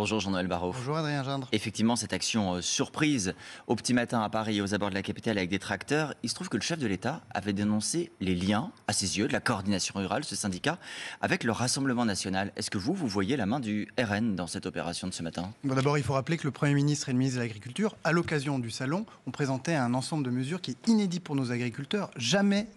Bonjour Jean-Noël Barraud. Bonjour Adrien Gindre. Effectivement, cette action euh, surprise au petit matin à Paris et aux abords de la capitale avec des tracteurs, il se trouve que le chef de l'État avait dénoncé les liens, à ses yeux, de la coordination rurale, ce syndicat, avec le Rassemblement national. Est-ce que vous, vous voyez la main du RN dans cette opération de ce matin D'abord, il faut rappeler que le Premier ministre et le ministre de l'Agriculture, à l'occasion du salon, ont présenté un ensemble de mesures qui est inédit pour nos agriculteurs. Jamais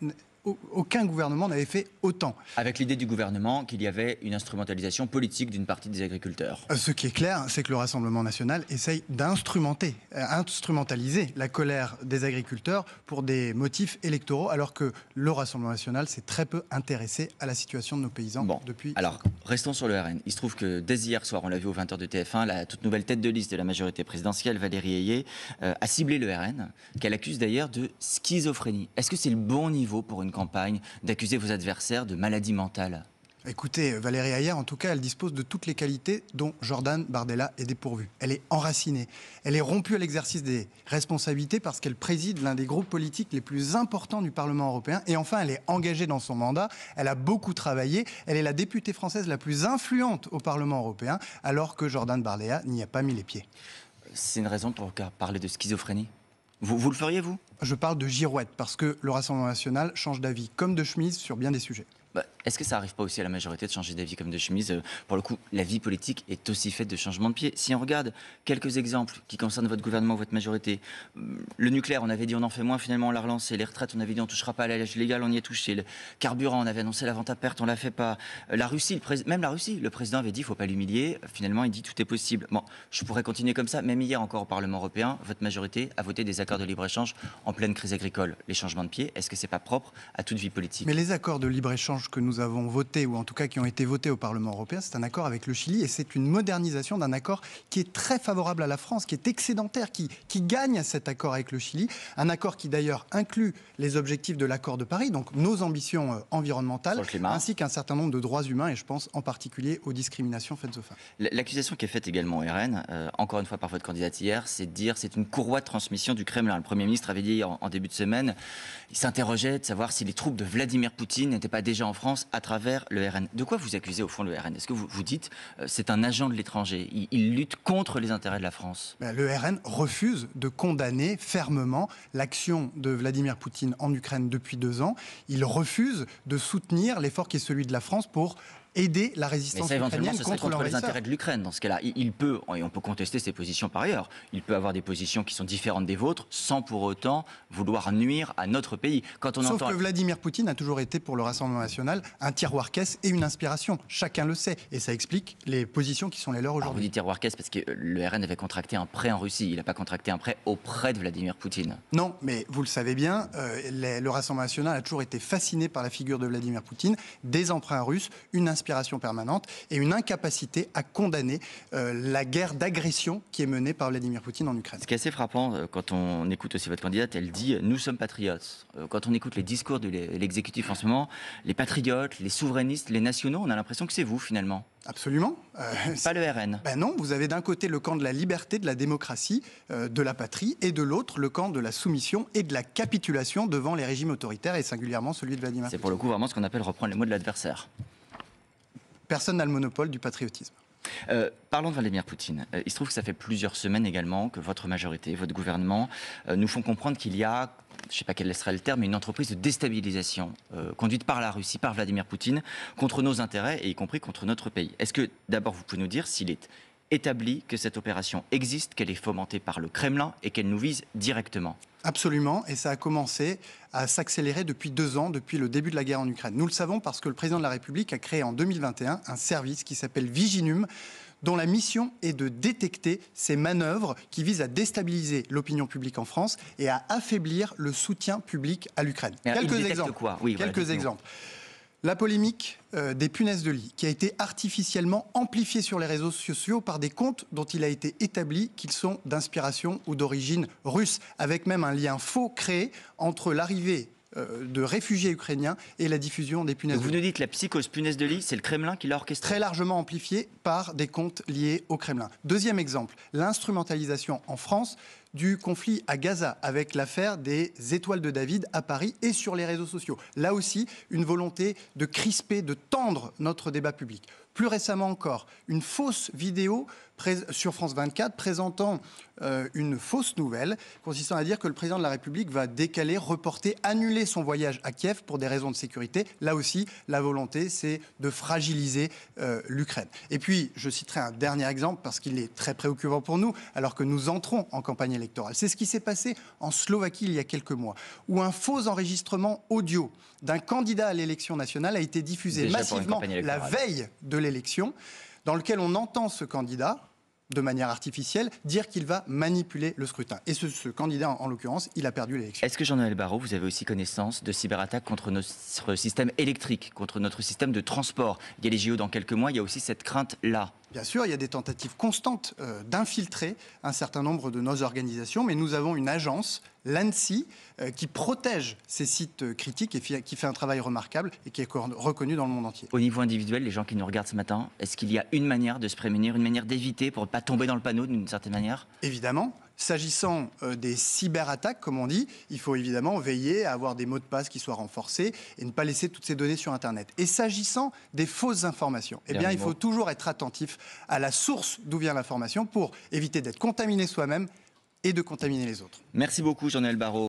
aucun gouvernement n'avait fait autant. Avec l'idée du gouvernement qu'il y avait une instrumentalisation politique d'une partie des agriculteurs. Euh, ce qui est clair, c'est que le Rassemblement national essaye d'instrumenter, euh, instrumentaliser la colère des agriculteurs pour des motifs électoraux, alors que le Rassemblement national s'est très peu intéressé à la situation de nos paysans bon, depuis. Alors, restons sur le RN. Il se trouve que dès hier soir, on l'a vu aux 20h de TF1, la toute nouvelle tête de liste de la majorité présidentielle, Valérie Ayé, euh, a ciblé le RN, qu'elle accuse d'ailleurs de schizophrénie. Est-ce que c'est le bon niveau pour une campagne, d'accuser vos adversaires de maladie mentale Écoutez, Valérie Ayer, en tout cas, elle dispose de toutes les qualités dont Jordan Bardella est dépourvue. Elle est enracinée, elle est rompue à l'exercice des responsabilités parce qu'elle préside l'un des groupes politiques les plus importants du Parlement européen. Et enfin, elle est engagée dans son mandat, elle a beaucoup travaillé, elle est la députée française la plus influente au Parlement européen, alors que Jordan Bardella n'y a pas mis les pieds. C'est une raison pour parler de schizophrénie vous, le feriez, vous Je parle de girouette, parce que le Rassemblement national change d'avis comme de chemise sur bien des sujets. Bah, est-ce que ça n'arrive pas aussi à la majorité de changer d'avis comme de chemise euh, Pour le coup, la vie politique est aussi faite de changements de pied. Si on regarde quelques exemples qui concernent votre gouvernement, votre majorité, euh, le nucléaire, on avait dit on en fait moins, finalement on l'a relancé. Les retraites, on avait dit on ne touchera pas à l'âge légal, on y est touché. Le carburant, on avait annoncé la vente à perte, on ne l'a fait pas. Euh, la Russie, même la Russie, le président avait dit il ne faut pas l'humilier. Finalement, il dit tout est possible. Bon, je pourrais continuer comme ça. Même hier encore au Parlement européen, votre majorité a voté des accords de libre-échange en pleine crise agricole. Les changements de pied, est-ce que c'est pas propre à toute vie politique Mais les accords de libre-échange que nous nous avons voté ou en tout cas qui ont été votés au Parlement européen, c'est un accord avec le Chili et c'est une modernisation d'un accord qui est très favorable à la France, qui est excédentaire, qui, qui gagne cet accord avec le Chili. Un accord qui d'ailleurs inclut les objectifs de l'accord de Paris, donc nos ambitions euh, environnementales, ainsi qu'un certain nombre de droits humains, et je pense en particulier aux discriminations faites aux femmes. L'accusation qui est faite également au euh, RN, encore une fois par votre candidate hier, c'est de dire c'est une courroie de transmission du Kremlin. Le Premier ministre avait dit en, en début de semaine, il s'interrogeait de savoir si les troupes de Vladimir Poutine n'étaient pas déjà en France à travers le RN. De quoi vous accusez au fond le RN Est-ce que vous, dites euh, c'est un agent de l'étranger il, lutte contre les intérêts de la France ben, Le RN refuse de condamner fermement l'action de Vladimir Poutine en Ukraine depuis deux ans. Il refuse de soutenir l'effort qui est celui de la France pour aider la résistance Mais ça, ukrainienne ce contre, contre les intérêts de l'Ukraine dans ce cas-là. Il, peut, et on peut contester ses positions par ailleurs, il peut avoir des positions qui sont différentes des vôtres sans pour autant vouloir nuire à notre pays. Quand on Sauf que Vladimir Poutine a toujours été pour le Rassemblement national un tiroir-caisse et une inspiration. Chacun le sait. Et ça explique les positions qui sont les leurs ah, aujourd'hui. Vous dites tiroir-caisse parce que le RN avait contracté un prêt en Russie. Il n'a pas contracté un prêt auprès de Vladimir Poutine. Non, mais vous le savez bien, euh, le Rassemblement national a toujours été fasciné par la figure de Vladimir Poutine, des emprunts russes, une inspiration permanente et une incapacité à condamner euh, la guerre d'agression qui est menée par Vladimir Poutine en Ukraine. Ce qui est assez frappant, euh, quand on écoute aussi votre candidate, elle dit Nous sommes patriotes. Euh, quand on écoute les discours de l'exécutif en ce moment, les patriotes, les souverainistes, les nationaux, on a l'impression que c'est vous finalement. Absolument. pas le RN. Ben non, vous avez d'un côté le camp de la liberté, de la démocratie, de la patrie, et de l'autre le camp de la soumission et de la capitulation devant les régimes autoritaires, et singulièrement celui de Vladimir. C'est pour le coup vraiment ce qu'on appelle reprendre les mots de l'adversaire personne n'a le monopole du patriotisme. Euh, parlons de Vladimir Poutine. Euh, il se trouve que ça fait plusieurs semaines également que votre majorité, votre gouvernement, euh, nous font comprendre qu'il y a, je ne sais pas quel serait le terme, une entreprise de déstabilisation conduite par la Russie, par Vladimir Poutine, contre nos intérêts et y compris contre notre pays. Est-ce que d'abord vous pouvez nous dire s'il est établit que cette opération existe, qu'elle est fomentée par le Kremlin et qu'elle nous vise directement. Absolument, et ça a commencé à s'accélérer depuis deux ans, depuis le début de la guerre en Ukraine. Nous le savons parce que le président de la République a créé en 2021 un service qui s'appelle Viginum, dont la mission est de détecter ces manœuvres qui visent à déstabiliser l'opinion publique en France et à affaiblir le soutien public à l'Ukraine. Quelques exemples. Quelques exemples la polémique euh, des punaises de lit, qui a été artificiellement amplifiée sur les réseaux sociaux par des comptes dont il a été établi qu'ils sont d'inspiration ou d'origine russe, avec même un lien faux créé entre l'arrivée euh, de réfugiés ukrainiens et la diffusion des punaises. de vous nous dites la psychose punaises de lit, c'est le Kremlin qui l'a orchestrée Très largement amplifiée par des comptes liés au Kremlin. Deuxième exemple, l'instrumentalisation en France du conflit à Gaza avec l'affaire des étoiles de David à Paris et sur les réseaux sociaux. Là aussi, une volonté de crisper, de tendre notre débat public. Plus récemment encore, une fausse vidéo sur France 24 présentant euh, une fausse nouvelle consistant à dire que le président de la République va décaler, reporter, annuler son voyage à Kiev pour des raisons de sécurité. Là aussi, la volonté, c'est de fragiliser euh, l'Ukraine. Et puis, je citerai un dernier exemple parce qu'il est très préoccupant pour nous, alors que nous entrons en campagne électorale c'est ce qui s'est passé en Slovaquie il y a quelques mois, où un faux enregistrement audio d'un candidat à l'élection nationale a été diffusé massivement la veille de l'élection, dans lequel on entend ce candidat de manière artificielle, dire qu'il va manipuler le scrutin. Et ce, candidat, en, l'occurrence, il a perdu l'élection. Est-ce que Jean-Noël Barrot, vous avez aussi connaissance de cyberattaques contre notre système électrique, contre notre système de transport Il y a les JO dans quelques mois, il y a aussi cette crainte-là. Bien sûr, il y a des tentatives constantes euh, d'infiltrer un certain nombre de nos organisations, mais nous avons une agence, l'ANSI, euh, qui protège ces sites euh, critiques et qui fait un travail remarquable et qui est reconnu dans le monde entier. Au niveau individuel, les gens qui nous regardent ce matin, est-ce qu'il y a une manière de se prémunir, une manière d'éviter pour ne pas tomber dans le panneau d'une certaine manière Évidemment, S'agissant euh, des cyberattaques, comme on dit, il faut évidemment veiller à avoir des mots de passe qui soient renforcés et ne pas laisser toutes ces données sur Internet. Et s'agissant des fausses informations, eh bien, il faut toujours être attentif à la source d'où vient l'information pour éviter d'être contaminé soi-même et de contaminer les autres. Merci beaucoup, Jean-Noël Barrault.